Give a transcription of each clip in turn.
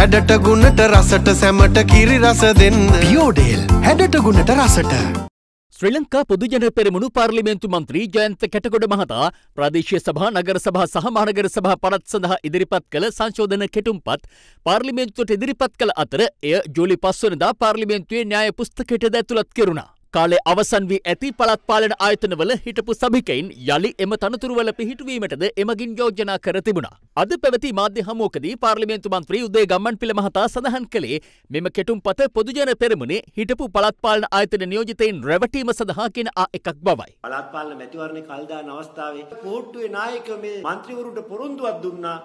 හැඩට ගුණට රසට සැමට කිරි රස දෙන්න පියෝඩේල් හැඩට ගුණට රසට. ශ්‍රී ලංකා පොදුජන පෙරමුණු පාර්ලිමේන්තු මන්ත්‍රී ජයන්ත කැටකොඩ මහතා ප්‍රාදේශීය සභා නගර සභා සහ මහනගර සභා පනත් සඳහා ඉදිරිපත් කළ සංශෝධන කෙටුම්පත් පාර්ලිමේන්තුවට ඉදිරිපත් කළ අතර එය ජූලි පස්වනදා පාර්ලිමේන්තුවේ න්‍යාය පුස්තකයට ද ඇතුළත් කෙරුණා. කාලේ අවසන් වී ඇති පළත් පාලන ආයතනවල හිටපු සභිකයින් යළි එම තනතුරුවල පිහිටුවීමටද එමගින් යෝජනා කර තිබුණා. අද පැවති මාධ්‍ය හමුවකදී පාර්ලිමේන්තු මන්ත්‍රී උදේ ගම්මන් පිළ මහතා සඳහන් කළේ මෙම කෙටුම්පත පොදුජන පෙරමුණේ හිටපු පළත් පාලන ආයතන නියෝජිතයින් රැවටීම සඳහා කියන ආ එකක් බවයි. පළත් පාලන මැතිවරණේ කල්දාන අවස්ථාවේ කෝට්ටුවේ නායක මේ මන්ත්‍රීවරුන්ට පොරොන්දුවක් දුන්නා.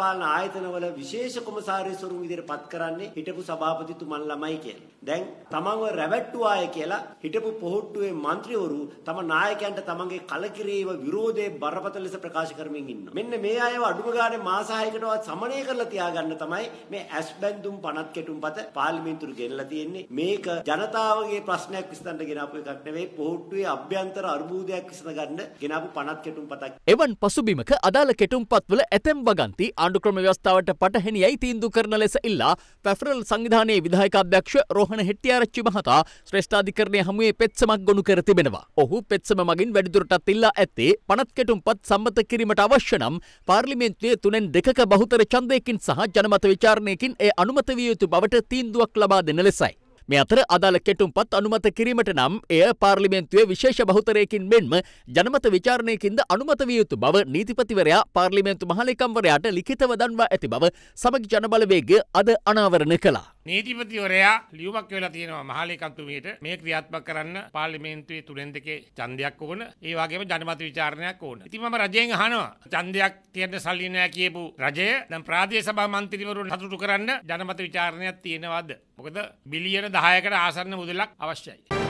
පාලන ආයතනවල විශේෂ කොමසාරිය ස්වරූප විදිහට පත් කරන්නේ හිටපු සභාපතිතුමන් ළමයි කියලා. දැන් තමන්ව රැවට්ටු ආය කියලා හිටපු පොහොට්ටුවේ മന്ത്രിවරු තම නායකයන්ට තමන්ගේ කලකිරීම විරෝධයේ බරපතල ලෙස ප්‍රකාශ කරමින් ඉන්නවා. මෙන්න මේ අයව අඩුම ගානේ මාස 6කටවත් සමනය කරලා තියාගන්න තමයි මේ ඇස් බැඳුම් පනත් කෙටුම් පත පාර්ලිමේන්තුවට ගෙනලා තියෙන්නේ. මේක ජනතාවගේ ප්‍රශ්නයක් විසඳන්න ගෙනාපු එකක් නෙවෙයි පොහොට්ටුවේ අභ්‍යන්තර අර්බුදයක් විසඳ ගන්න ගෙනාපු පනත් කෙටුම් පතක්. එවන් පසුබිමක අදාළ කෙටුම් පත්වල ඇතැම් වගන්ති ආණ්ඩුක්‍රම ව්‍යවස්ථාවට පටහැනියයි තීන්දු කරන ලෙස ඉල්ලා පැෆරල් සංවිධානයේ විධායකාධ්‍යක්ෂ රෝහණ හෙට්ටිආරච්චි මහතා ශ්‍රේෂ්ඨාධිකරණය හමුවේ පෙත්සමක් ගොනු කර තිබෙනවා. ඔහු පෙත්සම මගින් වැඩිදුරටත් ඉල්ලා ඇත්තේ පනත් කෙටුම්පත් සම්මත කිරීමට අවශ්‍ය නම් පාර්ලිමේන්තුවේ තුනෙන් දෙකක බහුතර ඡන්දයකින් සහ ජනමත විචාරණයකින් එය අනුමත විය යුතු බවට තීන්දුවක් ලබා දෙන ලෙසයි. මේ අතර අදාළ කෙටුම්පත් අනුමත කිරීමට නම් එය පාර්ලිමේන්තුවේ විශේෂ බහුතරයකින් මෙන්ම ජනමත විචාරණයකින්ද අනුමත විය යුතු බව නීතිපතිවරයා පාර්ලිමේන්තු මහලේකම්වරයාට ලිඛිතව දන්වා ඇති බව සමගි ජනබලවේගය අද අනාවරණ කළා. නීතිපතිවරයා ලියුමක් වෙලා තියෙනවා මහලේකම්තුමියට මේ ක්‍රියාත්මක කරන්න පාර්ලිමේන්තුවේ තුනෙන් දෙකේ ඡන්දයක් ඕන ඒ වගේම ජනමත විචාරණයක් ඕන. ඉතින් මම රජයෙන් අහනවා ඡන්දයක් තියන්න සල්ලි නෑ කියපු රජය දැන් ප්‍රාදේශ සභා මන්ත්‍රීවරුන් සතුටු කරන්න ජනමත විචාරණයක් තියෙනවද? මොකද බිලියන 10කට ආසන්න මුදලක් අවශ්‍යයි.